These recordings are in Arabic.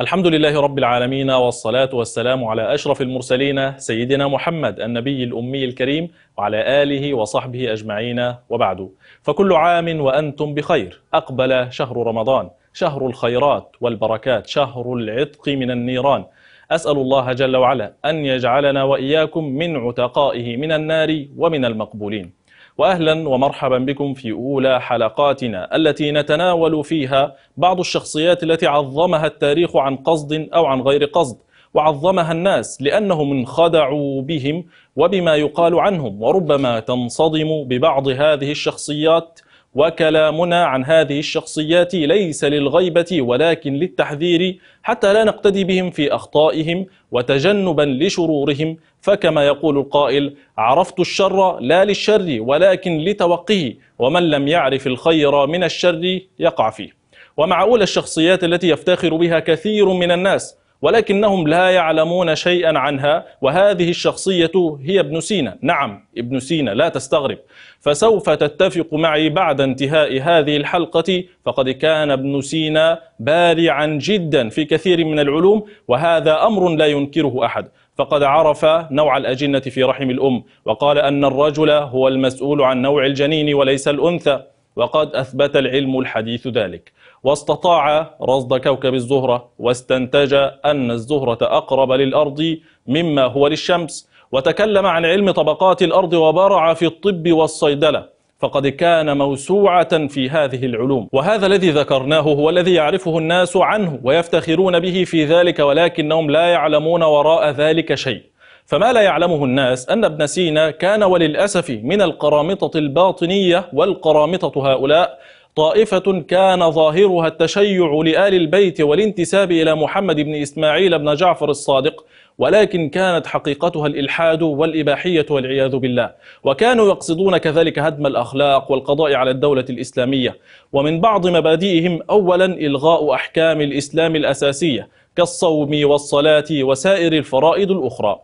الحمد لله رب العالمين والصلاة والسلام على أشرف المرسلين سيدنا محمد النبي الأمي الكريم وعلى آله وصحبه أجمعين وبعد فكل عام وأنتم بخير أقبل شهر رمضان شهر الخيرات والبركات شهر العتق من النيران أسأل الله جل وعلا أن يجعلنا وإياكم من عتقائه من النار ومن المقبولين واهلا ومرحبا بكم في اولى حلقاتنا التي نتناول فيها بعض الشخصيات التي عظمها التاريخ عن قصد او عن غير قصد وعظمها الناس لانهم انخدعوا بهم وبما يقال عنهم وربما تنصدم ببعض هذه الشخصيات وكلامنا عن هذه الشخصيات ليس للغيبة ولكن للتحذير حتى لا نقتدي بهم في أخطائهم وتجنبا لشرورهم فكما يقول القائل عرفت الشر لا للشر ولكن لتوقيه ومن لم يعرف الخير من الشر يقع فيه ومع أولى الشخصيات التي يفتخر بها كثير من الناس ولكنهم لا يعلمون شيئا عنها وهذه الشخصية هي ابن سينا نعم ابن سينا لا تستغرب فسوف تتفق معي بعد انتهاء هذه الحلقة فقد كان ابن سينا بارعا جدا في كثير من العلوم وهذا أمر لا ينكره أحد فقد عرف نوع الأجنة في رحم الأم وقال أن الرجل هو المسؤول عن نوع الجنين وليس الأنثى وقد أثبت العلم الحديث ذلك واستطاع رصد كوكب الزهرة واستنتج أن الزهرة أقرب للأرض مما هو للشمس وتكلم عن علم طبقات الأرض وبرع في الطب والصيدلة فقد كان موسوعة في هذه العلوم وهذا الذي ذكرناه هو الذي يعرفه الناس عنه ويفتخرون به في ذلك ولكنهم لا يعلمون وراء ذلك شيء فما لا يعلمه الناس أن ابن سينا كان وللأسف من القرامطة الباطنية والقرامطة هؤلاء طائفة كان ظاهرها التشيع لآل البيت والانتساب إلى محمد بن إسماعيل بن جعفر الصادق ولكن كانت حقيقتها الإلحاد والإباحية والعياذ بالله وكانوا يقصدون كذلك هدم الأخلاق والقضاء على الدولة الإسلامية ومن بعض مبادئهم أولا إلغاء أحكام الإسلام الأساسية كالصوم والصلاة وسائر الفرائض الأخرى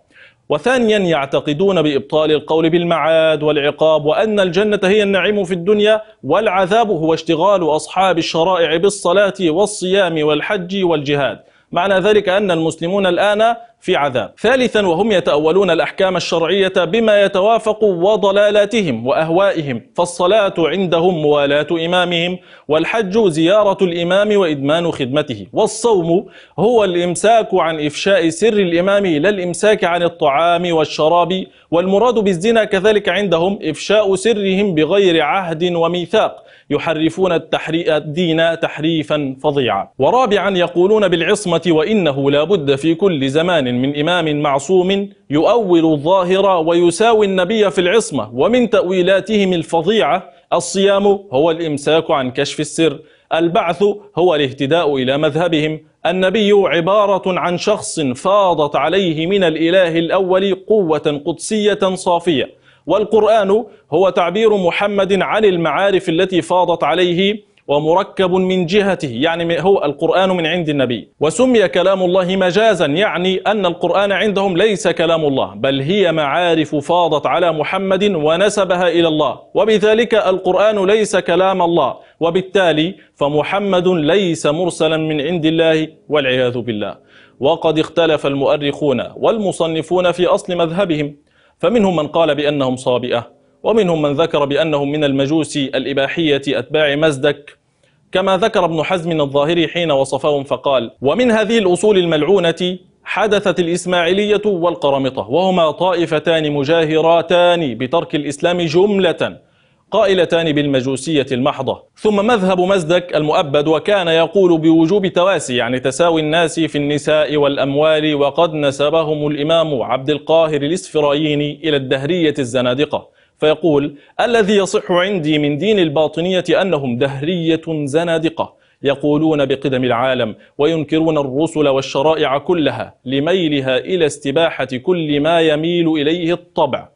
وثانيا يعتقدون بإبطال القول بالمعاد والعقاب وأن الجنة هي النعيم في الدنيا والعذاب هو اشتغال أصحاب الشرائع بالصلاة والصيام والحج والجهاد معنى ذلك أن المسلمون الآن في عذاب ثالثا وهم يتأولون الأحكام الشرعية بما يتوافق وضلالاتهم وأهوائهم فالصلاة عندهم موالاة إمامهم والحج زيارة الإمام وإدمان خدمته والصوم هو الإمساك عن إفشاء سر الإمام لا الإمساك عن الطعام والشراب والمراد بالزنا كذلك عندهم إفشاء سرهم بغير عهد وميثاق يحرفون الدين تحريفا فظيعا ورابعا يقولون بالعصمة وإنه لا بد في كل زمان لسان من إمام معصوم يؤول الظاهر ويساوي النبي في العصمة ومن تأويلاتهم الفظيعة الصيام هو الإمساك عن كشف السر البعث هو الاهتداء إلى مذهبهم النبي عبارة عن شخص فاضت عليه من الإله الأول قوة قدسية صافية والقرآن هو تعبير محمد عن المعارف التي فاضت عليه ومركب من جهته يعني هو القرآن من عند النبي وسمي كلام الله مجازا يعني أن القرآن عندهم ليس كلام الله بل هي معارف فاضت على محمد ونسبها إلى الله وبذلك القرآن ليس كلام الله وبالتالي فمحمد ليس مرسلا من عند الله والعياذ بالله وقد اختلف المؤرخون والمصنفون في أصل مذهبهم فمنهم من قال بأنهم صابئة ومنهم من ذكر بأنهم من المجوس الإباحية أتباع مزدك كما ذكر ابن حزم الظاهري حين وصفهم فقال ومن هذه الأصول الملعونة حدثت الإسماعيلية والقرمطة وهما طائفتان مجاهراتان بترك الإسلام جملة قائلتان بالمجوسية المحضة ثم مذهب مزدك المؤبد وكان يقول بوجوب تواسي يعني تساوي الناس في النساء والأموال وقد نسبهم الإمام عبد القاهر الإسفرايني إلى الدهرية الزنادقة فيقول الذي يصح عندي من دين الباطنية أنهم دهرية زنادقة يقولون بقدم العالم وينكرون الرسل والشرائع كلها لميلها إلى استباحة كل ما يميل إليه الطبع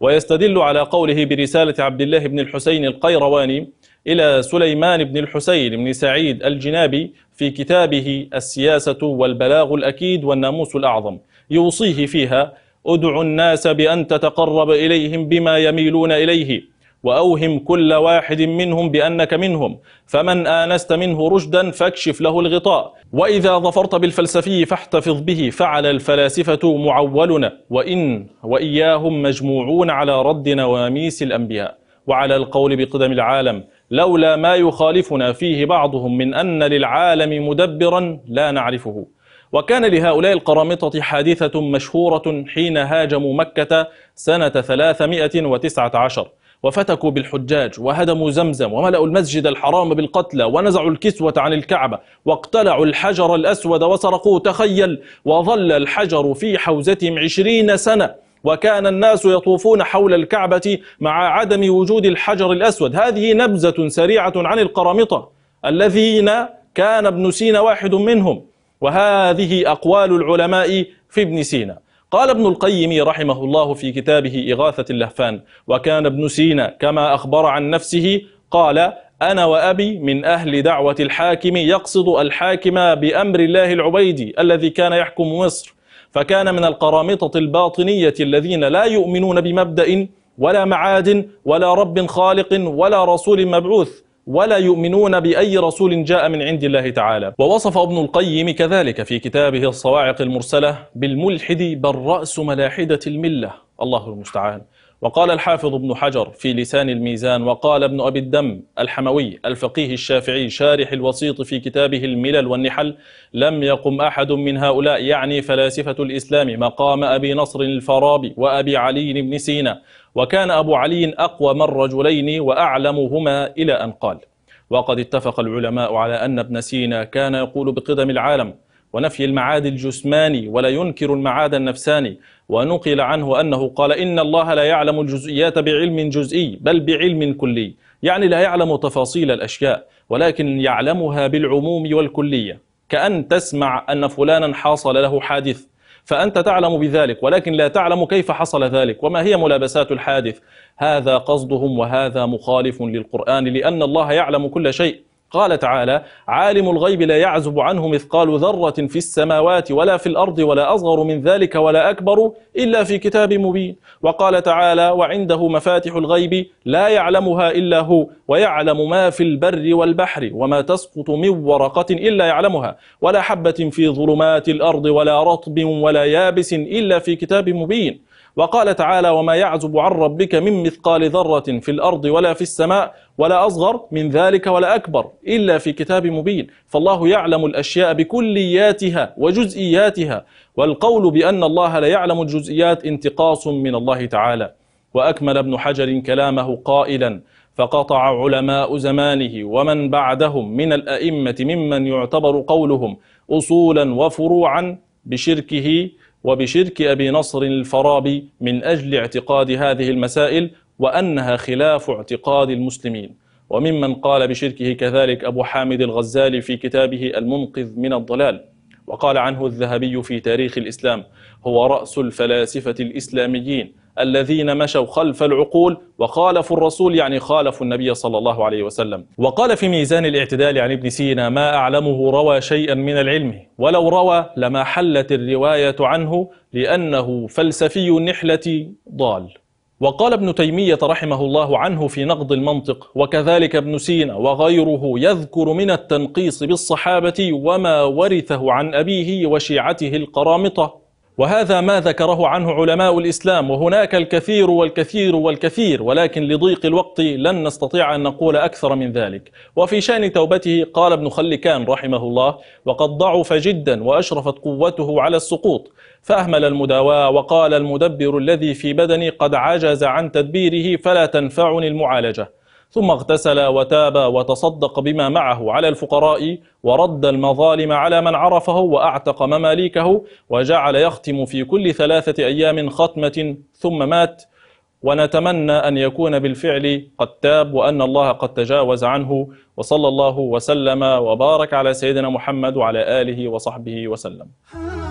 ويستدل على قوله برسالة عبد الله بن الحسين القيرواني إلى سليمان بن الحسين بن سعيد الجنابي في كتابه السياسة والبلاغ الأكيد والناموس الأعظم يوصيه فيها ادع الناس بأن تتقرب إليهم بما يميلون إليه وأوهم كل واحد منهم بأنك منهم فمن آنست منه رشدا فاكشف له الغطاء وإذا ظفرت بالفلسفي فاحتفظ به فعلى الفلاسفة معولنا وإن وإياهم مجموعون على رد نواميس الأنبياء وعلى القول بقدم العالم لولا ما يخالفنا فيه بعضهم من أن للعالم مدبرا لا نعرفه وكان لهؤلاء القرامطة حادثة مشهورة حين هاجموا مكة سنة 319 وفتكوا بالحجاج وهدموا زمزم وملأوا المسجد الحرام بالقتلى ونزعوا الكسوة عن الكعبة واقتلعوا الحجر الأسود وسرقوه تخيل وظل الحجر في حوزتهم عشرين سنة وكان الناس يطوفون حول الكعبة مع عدم وجود الحجر الأسود هذه نبذة سريعة عن القرامطة الذين كان ابن سينا واحد منهم وهذه أقوال العلماء في ابن سينا قال ابن القيم رحمه الله في كتابه إغاثة اللهفان وكان ابن سينا كما أخبر عن نفسه قال أنا وأبي من أهل دعوة الحاكم يقصد الحاكم بأمر الله العبيدي الذي كان يحكم مصر فكان من القرامطة الباطنية الذين لا يؤمنون بمبدأ ولا معاد ولا رب خالق ولا رسول مبعوث ولا يؤمنون بأي رسول جاء من عند الله تعالى ووصف ابن القيم كذلك في كتابه الصواعق المرسلة بالملحد بل رأس ملاحدة الملة الله المستعان وقال الحافظ ابن حجر في لسان الميزان وقال ابن أبي الدم الحموي الفقيه الشافعي شارح الوسيط في كتابه الملل والنحل لم يقم أحد من هؤلاء يعني فلاسفة الإسلام مقام أبي نصر الفارابي وأبي علي بن سينا وكان أبو علي أقوى من رجلين وأعلمهما إلى أن قال وقد اتفق العلماء على أن ابن سينا كان يقول بقدم العالم ونفي المعاد الجسماني ولا ينكر المعاد النفساني ونقل عنه أنه قال إن الله لا يعلم الجزئيات بعلم جزئي بل بعلم كلي يعني لا يعلم تفاصيل الأشياء ولكن يعلمها بالعموم والكلية كأن تسمع أن فلانا حاصل له حادث فأنت تعلم بذلك ولكن لا تعلم كيف حصل ذلك وما هي ملابسات الحادث هذا قصدهم وهذا مخالف للقرآن لأن الله يعلم كل شيء قال تعالى عالم الغيب لا يعزب عنه مثقال ذرة في السماوات ولا في الأرض ولا أصغر من ذلك ولا أكبر إلا في كتاب مبين وقال تعالى وعنده مفاتح الغيب لا يعلمها إلا هو ويعلم ما في البر والبحر وما تسقط من ورقة إلا يعلمها ولا حبة في ظلمات الأرض ولا رطب ولا يابس إلا في كتاب مبين وقال تعالى وما يعزب عن ربك من مثقال ذرة في الأرض ولا في السماء ولا أصغر من ذلك ولا أكبر إلا في كتاب مبين فالله يعلم الأشياء بكلياتها وجزئياتها والقول بأن الله لا يعلم الجزئيات انتقاص من الله تعالى وأكمل ابن حجر كلامه قائلا فقطع علماء زمانه ومن بعدهم من الأئمة ممن يعتبر قولهم أصولا وفروعا بشركه وبشرك أبي نصر الفرابي من أجل اعتقاد هذه المسائل وأنها خلاف اعتقاد المسلمين وممن قال بشركه كذلك أبو حامد الغزالي في كتابه المنقذ من الضلال وقال عنه الذهبي في تاريخ الإسلام هو رأس الفلاسفة الإسلاميين الذين مشوا خلف العقول وخالفوا الرسول يعني خالفوا النبي صلى الله عليه وسلم وقال في ميزان الاعتدال عن ابن سينا ما أعلمه روى شيئا من العلم ولو روى لما حلت الرواية عنه لأنه فلسفي النحلة ضال وقال ابن تيمية رحمه الله عنه في نقد المنطق وكذلك ابن سينا وغيره يذكر من التنقيص بالصحابة وما ورثه عن أبيه وشيعته القرامطة وهذا ما ذكره عنه علماء الإسلام وهناك الكثير والكثير والكثير ولكن لضيق الوقت لن نستطيع أن نقول أكثر من ذلك وفي شأن توبته قال ابن خلكان رحمه الله وقد ضعف جدا وأشرفت قوته على السقوط فأهمل المداواة وقال المدبر الذي في بدني قد عجز عن تدبيره فلا تنفعني المعالجة ثم اغتسل وتاب وتصدق بما معه على الفقراء ورد المظالم على من عرفه وأعتق مماليكه وجعل يختم في كل ثلاثة أيام ختمة ثم مات ونتمنى أن يكون بالفعل قد تاب وأن الله قد تجاوز عنه وصلى الله وسلم وبارك على سيدنا محمد وعلى آله وصحبه وسلم